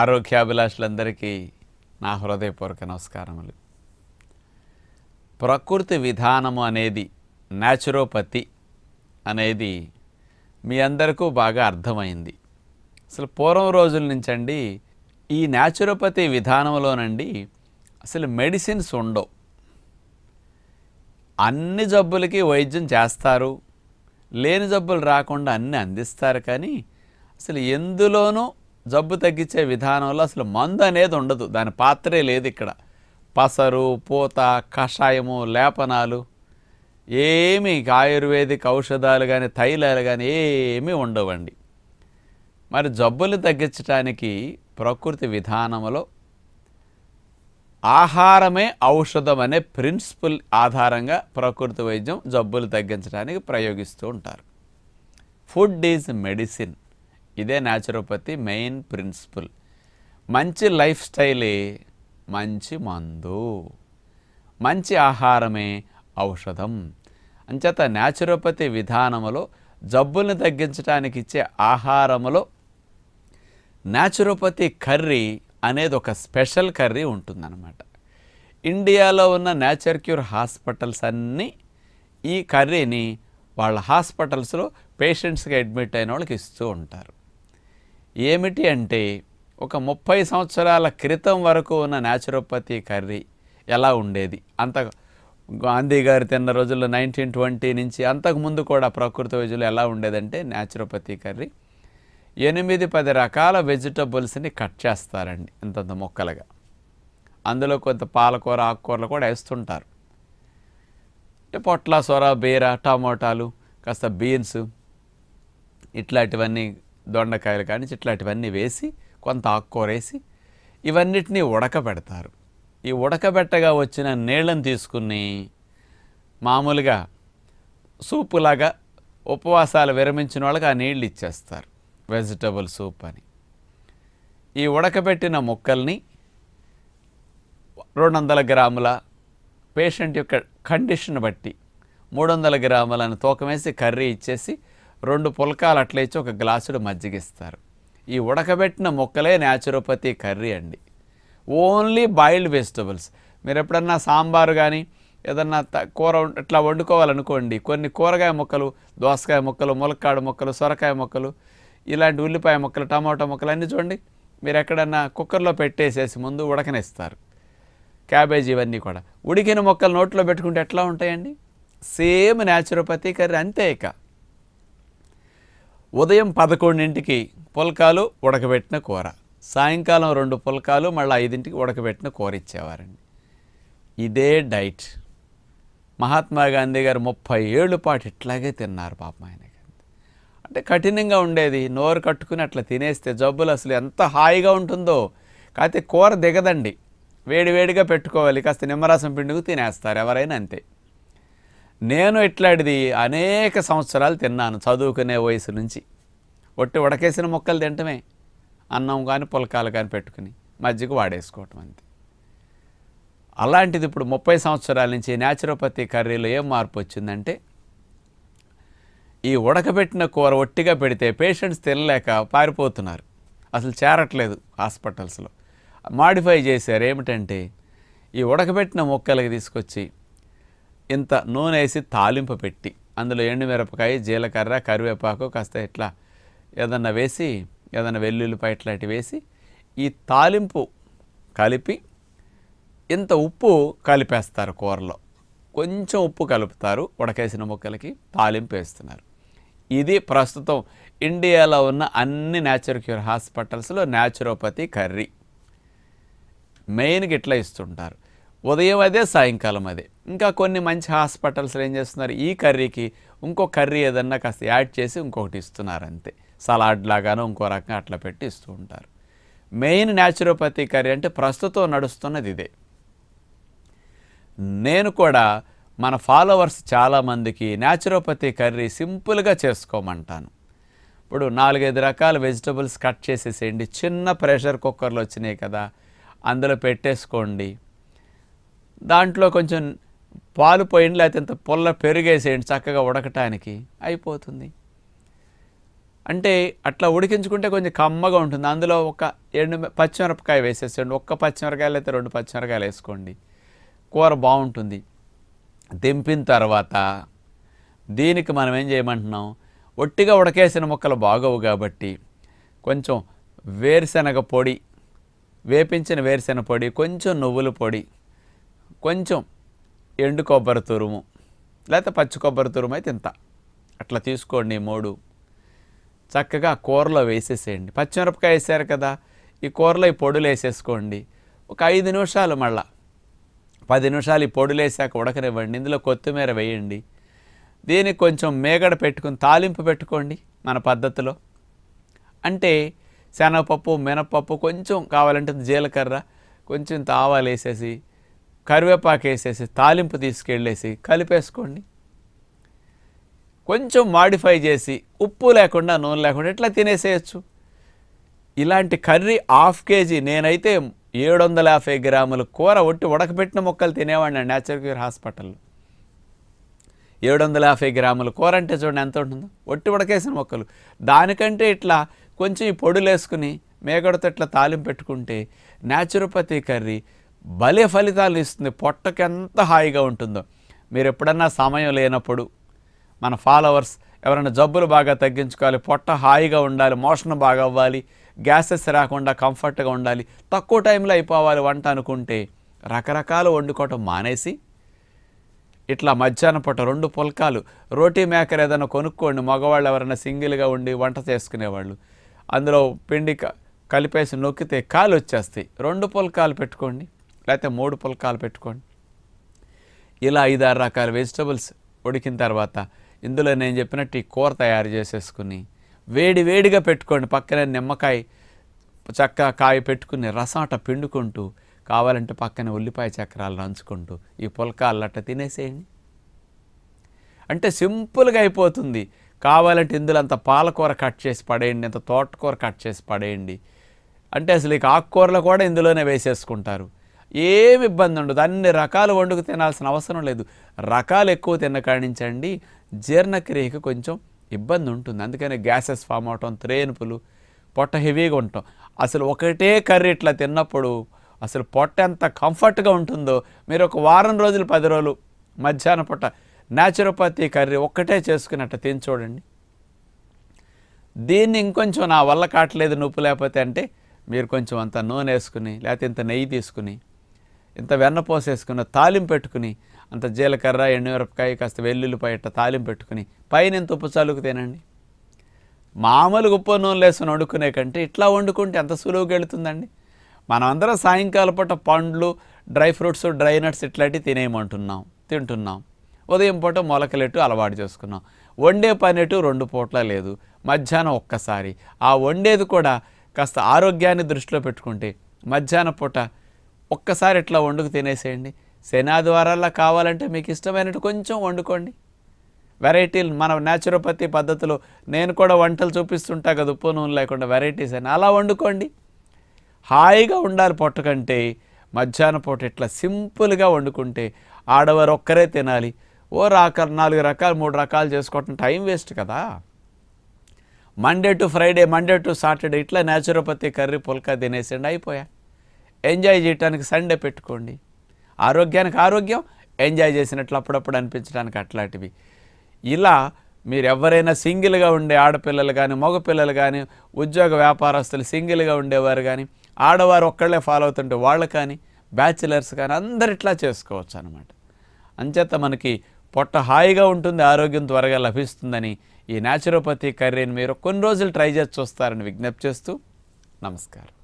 ఆరోగ్యాభిలాషులందరికీ నా హృదయపూర్వక నమస్కారములు ప్రకృతి విధానము అనేది న్యాచురోపతి అనేది మీ అందరికీ బాగా అర్థమైంది అసలు పూర్వం రోజుల నుంచండి ఈ న్యాచురోపతి విధానంలోనండి అసలు మెడిసిన్స్ ఉండవు అన్ని జబ్బులకి వైద్యం చేస్తారు లేని జబ్బులు రాకుండా అన్నీ అందిస్తారు కానీ అసలు ఎందులోనూ జబ్బు తగ్గించే విధానంలో అసలు మందు అనేది ఉండదు దాని పాత్రే లేదు ఇక్కడ పసరు పూత కషాయము లేపనాలు ఏమి ఆయుర్వేదిక్ ఔషధాలు కానీ తైలాలు కానీ ఏమీ ఉండవండి మరి జబ్బులు తగ్గించడానికి ప్రకృతి విధానంలో ఆహారమే ఔషధం అనే ప్రిన్సిపల్ ఆధారంగా ప్రకృతి వైద్యం జబ్బులు తగ్గించడానికి ప్రయోగిస్తూ ఉంటారు ఫుడ్ ఈజ్ మెడిసిన్ ఇదే న్యాచురోపతి మెయిన్ ప్రిన్సిపల్ మంచి లైఫ్ స్టైలే మంచి మందు మంచి ఆహారమే ఔషధం అంచేత న్యాచురోపతి విధానములో జబ్బుల్ని తగ్గించడానికి ఇచ్చే ఆహారములో న్యాచురోపతి కర్రీ అనేది ఒక స్పెషల్ కర్రీ ఉంటుందన్నమాట ఇండియాలో ఉన్న న్యాచర్ క్యూర్ హాస్పిటల్స్ అన్నీ ఈ కర్రీని వాళ్ళ హాస్పిటల్స్లో పేషెంట్స్కి అడ్మిట్ అయిన వాళ్ళకి ఇస్తూ ఉంటారు ఏమిటి అంటే ఒక ముప్పై సంవత్సరాల క్రితం వరకు ఉన్న న్యాచురోపతి కర్రీ ఎలా ఉండేది అంత గాంధీ గారు తిన్న రోజుల్లో నైన్టీన్ ట్వంటీ నుంచి అంతకుముందు కూడా ప్రకృతి వైద్యులు ఎలా ఉండేదంటే న్యాచురోపతి కర్రీ ఎనిమిది పది రకాల వెజిటబుల్స్ని కట్ చేస్తారండి ఇంతంత మొక్కలుగా అందులో కొంత పాలకూర ఆకుకూరలు కూడా వేస్తుంటారు అంటే పొట్ల సొర బీర టమోటాలు కాస్త బీన్స్ ఇట్లాంటివన్నీ దొండకాయలు కానీ ఇట్లాంటివన్నీ వేసి కొంత ఆకుకూరేసి ఇవన్నిటినీ ఉడకబెడతారు ఈ ఉడకబెట్టగా వచ్చిన నీళ్ళని తీసుకుని మామూలుగా సూపులాగా ఉపవాసాలు విరమించిన వాళ్ళకి ఆ నీళ్ళు ఇచ్చేస్తారు వెజిటబుల్ సూప్ అని ఈ ఉడకబెట్టిన ముక్కల్ని రెండు వందల గ్రాముల పేషెంట్ యొక్క కండిషన్ బట్టి మూడు వందల గ్రాములను తూకమేసి కర్రీ ఇచ్చేసి రెండు పుల్కాలు అట్లేచి ఒక గ్లాసుడు మజ్జిగిస్తారు ఈ ఉడకబెట్టిన మొక్కలే న్యాచురోపతి కర్రీ అండి ఓన్లీ బాయిల్డ్ వెజిటబుల్స్ మీరు ఎప్పుడన్నా సాంబారు కానీ ఏదన్నా కూర ఇట్లా వండుకోవాలనుకోండి కొన్ని కూరగాయ మొక్కలు దోసకాయ మొక్కలు ములక్కాడ మొక్కలు సొరకాయ మొక్కలు ఇలాంటి ఉల్లిపాయ మొక్కలు టమాటో మొక్కలు అన్నీ చూడండి మీరు ఎక్కడన్నా కుక్కర్లో పెట్టేసేసి ముందు ఉడకనిస్తారు క్యాబేజీ ఇవన్నీ కూడా ఉడికిన మొక్కలు నోట్లో పెట్టుకుంటే ఎట్లా ఉంటాయండి సేమ్ న్యాచురోపతి కర్రీ అంతే ఇక ఉదయం పదకొండింటికి పుల్కాలు ఉడకబెట్టిన కూర సాయంకాలం రెండు పుల్కాలు మళ్ళీ ఐదింటికి ఉడకబెట్టిన కూర ఇచ్చేవారండి ఇదే డైట్ మహాత్మా గాంధీ గారు ముప్పై ఏళ్ళు పాటు ఇట్లాగే తిన్నారు పాపం ఆయన అంటే కఠినంగా ఉండేది నోరు కట్టుకుని అట్లా తినేస్తే జబ్బులు అసలు ఎంత హాయిగా ఉంటుందో కాకపోతే కూర దిగదండి వేడివేడిగా పెట్టుకోవాలి కాస్త నిమ్మరసం పిండుకు తినేస్తారు ఎవరైనా అంతే నేను ఎట్లాంటిది అనేక సంవత్సరాలు తిన్నాను చదువుకునే వయసు నుంచి ఒట్టి ఉడకేసిన మొక్కలు తినటమే అన్నం కానీ పులకాలు కానీ పెట్టుకుని మజ్జిగ వాడేసుకోవటం అంతే అలాంటిది ఇప్పుడు ముప్పై సంవత్సరాల నుంచి న్యాచురోపతి కర్రీలో ఏం మార్పు వచ్చిందంటే ఈ ఉడకబెట్టిన కూర ఒట్టిగా పెడితే పేషెంట్స్ తినలేక పారిపోతున్నారు అసలు చేరట్లేదు హాస్పిటల్స్లో మాడిఫై చేశారు ఏమిటంటే ఈ ఉడకబెట్టిన మొక్కలకి తీసుకొచ్చి ఇంత నూనె వేసి తాలింపు పెట్టి అందులో ఎండుమిరపకాయ జీలకర్ర కరివేపాకు కాస్త ఇట్లా ఏదన్నా వేసి ఏదైనా వెల్లుల్లిపాయ ఇట్లాంటివి వేసి ఈ తాలింపు కలిపి ఇంత ఉప్పు కలిపేస్తారు కూరలో కొంచెం ఉప్పు కలుపుతారు ఉడకేసిన ముక్కలకి తాలింపు వేస్తున్నారు ఇది ప్రస్తుతం ఇండియాలో ఉన్న అన్ని న్యాచురల్ క్యూర్ హాస్పిటల్స్లో న్యాచురోపతి కర్రీ మెయిన్గా ఇట్లా ఇస్తుంటారు ఉదయం అదే సాయంకాలం అదే ఇంకా కొన్ని మంచి హాస్పిటల్స్లో ఏం చేస్తున్నారు ఈ కర్రీకి ఇంకో కర్రీ ఏదన్నా కాస్త యాడ్ చేసి ఇంకొకటి ఇస్తున్నారు అంతే సలాడ్ లాగానో ఇంకో రకంగా అట్లా పెట్టి ఇస్తూ ఉంటారు మెయిన్ న్యాచురోపతి కర్రీ అంటే ప్రస్తుతం నడుస్తున్నది ఇదే నేను కూడా మన ఫాలోవర్స్ చాలామందికి న్యాచురోపతి కర్రీ సింపుల్గా చేసుకోమంటాను ఇప్పుడు నాలుగైదు రకాల వెజిటబుల్స్ కట్ చేసేసేయండి చిన్న ప్రెషర్ కుక్కర్లు వచ్చినాయి కదా అందులో పెట్టేసుకోండి దాంట్లో కొంచెం పాలు పోయండి లేకపోతే ఇంత పొల్ల పెరిగేసేయండి చక్కగా ఉడకటానికి అయిపోతుంది అంటే అట్లా ఉడికించుకుంటే కొంచెం కమ్మగా ఉంటుంది అందులో ఒక ఎండు పచ్చిమిరపకాయ వేసేసేయండి ఒక్క పచ్చిమిరకాయలు అయితే రెండు పచ్చిమిరకాయలు వేసుకోండి కూర బాగుంటుంది దింపిన తర్వాత దీనికి మనం ఏం చేయమంటున్నాం ఒట్టిగా ఉడకేసిన ముక్కలు బాగవు కాబట్టి కొంచెం వేరుశనగ పొడి వేపించిన వేరుశనగ పొడి కొంచెం నువ్వుల పొడి కొంచెం ఎండు కొబ్బరి తురుము లేకపోతే పచ్చి కొబ్బరి తురుము అయితే ఇంత అట్లా తీసుకోండి మూడు చక్కగా కూరలో వేసేసేయండి పచ్చిమిరపకాయ వేసారు కదా ఈ కూరలో ఈ పొడులు వేసేసుకోండి ఒక ఐదు నిమిషాలు మళ్ళా పది నిమిషాలు ఈ పొడులు వేసాక ఉడకనివ్వండి ఇందులో కొత్తిమీర వేయండి దీనికి కొంచెం మేగడ పెట్టుకుని తాలింపు పెట్టుకోండి మన పద్ధతిలో అంటే శనగపప్పు మినపప్పు కొంచెం కావాలంటే జీలకర్ర కొంచెం తావాలు వేసేసి కరివేపాకు వేసేసి తాలింపు తీసుకెళ్ళేసి కలిపేసుకోండి కొంచెం మాడిఫై చేసి ఉప్పు లేకుండా నూనె లేకుండా ఇట్లా తినేసేయచ్చు ఇలాంటి కర్రీ హాఫ్ కేజీ నేనైతే ఏడు వందల యాభై గ్రాముల కూర ఒట్టి ఉడకబెట్టిన మొక్కలు తినేవాడిని న్యాచురల్ క్యూర్ హాస్పిటల్లో ఏడు వందల యాభై గ్రాముల కూర అంటే చూడండి ఎంత ఉంటుందో ఒట్టి ఉడకేసిన మొక్కలు దానికంటే ఇట్లా కొంచెం ఈ పొడులు వేసుకుని మేకడతో ఇట్లా తాలింపు పెట్టుకుంటే న్యాచురోపతి కర్రీ భలే ఫలితాలు ఇస్తుంది పొట్టకి ఎంత హాయిగా ఉంటుందో మీరు ఎప్పుడన్నా సమయం లేనప్పుడు మన ఫాలోవర్స్ ఎవరైనా జబ్బులు బాగా తగ్గించుకోవాలి పొట్ట హాయిగా ఉండాలి మోషన్ బాగా అవ్వాలి గ్యాసెస్ రాకుండా కంఫర్ట్గా ఉండాలి తక్కువ టైంలో అయిపోవాలి వంట అనుకుంటే రకరకాలు వండుకోవటం మానేసి ఇట్లా మధ్యాహ్నం పూట రెండు పుల్కాలు రోటీ మేకర్ ఏదైనా కొనుక్కోండి మగవాళ్ళు ఎవరైనా సింగిల్గా ఉండి వంట చేసుకునేవాళ్ళు అందులో పిండి కలిపేసి నొక్కితే కాలు వచ్చేస్తాయి రెండు పుల్కాలు పెట్టుకోండి లేకపోతే మూడు పుల్కాలు పెట్టుకోండి ఇలా ఐదారు రకాల వెజిటబుల్స్ ఉడికిన తర్వాత ఇందులో నేను చెప్పినట్టు ఈ కూర తయారు చేసేసుకుని వేడి వేడిగా పెట్టుకోండి పక్కనే నిమ్మకాయ చక్క కాయ పెట్టుకుని రసాట పిండుకుంటూ కావాలంటే పక్కన ఉల్లిపాయ చక్రాలు నంచుకుంటూ ఈ అట్ట తినేసేయండి అంటే సింపుల్గా అయిపోతుంది కావాలంటే ఇందులో అంత పాలకూర కట్ చేసి పడేయండి అంత తోటకూర కట్ చేసి పడేయండి అంటే అసలు ఈ ఆకుకూరలు కూడా ఇందులోనే వేసేసుకుంటారు ఏమి ఇబ్బంది ఉండదు అన్ని రకాలు వండుకు తినాల్సిన అవసరం లేదు రకాలు ఎక్కువ తిన్న కాడించండి జీర్ణక్రియకి కొంచెం ఇబ్బంది ఉంటుంది అందుకనే గ్యాసెస్ ఫామ్ అవటం త్రేనుపులు పొట్ట హెవీగా ఉంటాం అసలు ఒకటే కర్రీ ఇట్లా తిన్నప్పుడు అసలు పొట్ట ఎంత కంఫర్ట్గా ఉంటుందో మీరు ఒక వారం రోజులు పది రోజులు మధ్యాహ్న పొట్ట న్యాచురోపతి కర్రీ ఒక్కటే చేసుకున్నట్టు తిని చూడండి దీన్ని ఇంకొంచెం నా వల్ల కావట్లేదు నొప్పి లేకపోతే అంటే మీరు కొంచెం అంత నూనె వేసుకుని లేకపోతే ఇంత నెయ్యి తీసుకుని ఇంత వెన్న పోసేసుకున్న తాలిం పెట్టుకుని అంత జీలకర్ర ఎండుమిరపకాయ కాస్త వెల్లుల్లిపాయ ఇట్ట తాలిం పెట్టుకుని పైన ఎంత ఉప్పు చాలుకు తినండి మామూలుగా ఉప్పు నూనె లేసుకుని వండుకునే కంటే ఇట్లా వండుకుంటే ఎంత సులువుగా వెళుతుందండి మనమందరం సాయంకాల పూట పండ్లు డ్రై ఫ్రూట్స్ డ్రై నట్స్ ఇట్లాంటివి తినేయమంటున్నాం తింటున్నాం ఉదయం పూట మొలకలెట్టు అలవాటు చేసుకున్నాం వండే పనేటు రెండు పూట్ల లేదు మధ్యాహ్నం ఒక్కసారి ఆ వండేది కూడా కాస్త ఆరోగ్యాన్ని దృష్టిలో పెట్టుకుంటే మధ్యాహ్న పూట ఒక్కసారి ఇట్లా వండుకు తినేసేయండి శనాద్వారాల్లో కావాలంటే మీకు ఇష్టమైనట్టు కొంచెం వండుకోండి వెరైటీలు మన న్యాచురోపతి పద్ధతిలో నేను కూడా వంటలు చూపిస్తుంటా కదా ఉప్పు నూనె లేకుండా వెరైటీస్ అని అలా వండుకోండి హాయిగా ఉండాలి పొట్ట కంటే మధ్యాహ్న పూట ఇట్లా సింపుల్గా వండుకుంటే ఆడవారు ఒక్కరే తినాలి ఓ రకాలు నాలుగు రకాలు మూడు రకాలు చేసుకోవటం టైం వేస్ట్ కదా Monday to Friday Monday to Saturday ఇట్లా న్యాచురోపతి కర్రీ పుల్కా తినేసండి అయిపోయా ఎంజాయ్ చేయడానికి సండే పెట్టుకోండి ఆరోగ్యానికి ఆరోగ్యం ఎంజాయ్ చేసినట్లు అప్పుడప్పుడు అనిపించడానికి అట్లాంటివి ఇలా మీరు ఎవరైనా సింగిల్గా ఉండే ఆడపిల్లలు కానీ మగపిల్లలు కానీ ఉద్యోగ వ్యాపారస్తులు సింగిల్గా ఉండేవారు కానీ ఆడవారు ఒక్కళ్ళే ఫాలో అవుతుంటే వాళ్ళు కానీ బ్యాచిలర్స్ కానీ అందరు ఇట్లా చేసుకోవచ్చు అనమాట అంచేత మనకి పొట్ట హాయిగా ఉంటుంది ఆరోగ్యం త్వరగా లభిస్తుందని ఈ న్యాచురోపతి కర్రీని మీరు కొన్ని రోజులు ట్రై చేసి చూస్తారని విజ్ఞప్తి చేస్తూ నమస్కారం